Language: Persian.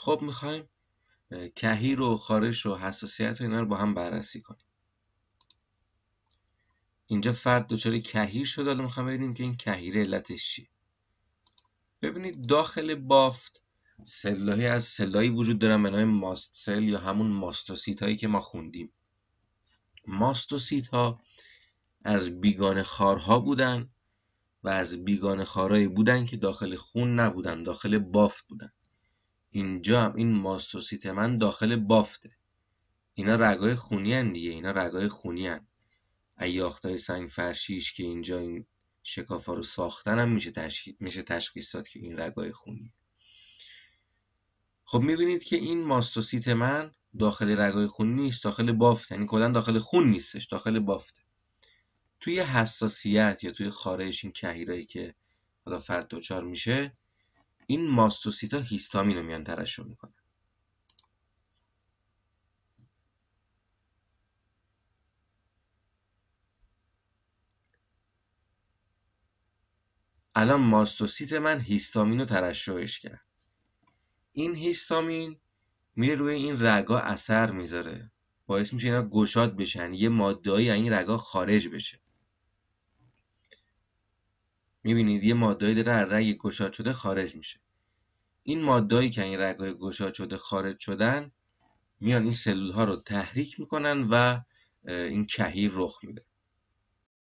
خب میخوایم کهیر و خارش و حساسیت و اینا رو با هم بررسی کنیم اینجا فرد دچار کهیر شده حالا میخوایم ببینیم که این کهیر علتش چیه ببینید داخل بافت سلاحی از سلایی وجود دارن به نام ماست سل یا همون ماستوسیت هایی که ما خوندیم ماستوسیت ها از بیگان خارها بودن و از بیگان خارهایی بودن که داخل خون نبودن داخل بافت بودن اینجا هم این ماستوسیت من داخل بافته اینا رگای خونی هن دیگه اینا رگای خونی هن ایاختای سنگ فرشیش که اینجا این شکافا رو ساختن هم میشه, تشخی... میشه تشخیص داد که این رگای خونی خب میبینید که این ماستوسیت من داخل رگای خونی نیست داخل بافت یعنی کلا داخل خون نیستش داخل بافته توی حساسیت یا توی خارش این کهیرایی که حالا فرد دچار میشه این ماستوسیتا هیستامین رو میان ترشح میکنن الان ماستوسیت من هیستامین رو ترشحش کرد این هیستامین میره روی این رگا اثر میذاره باعث میشه اینا گشاد بشن یه مادهایی از این رگا خارج بشه میبینید یه مادهایی داره از رگ گشاد شده خارج میشه این مادهایی که این رگهای گشاد شده خارج شدن میان این سلول ها رو تحریک میکنن و این کهیر رخ میده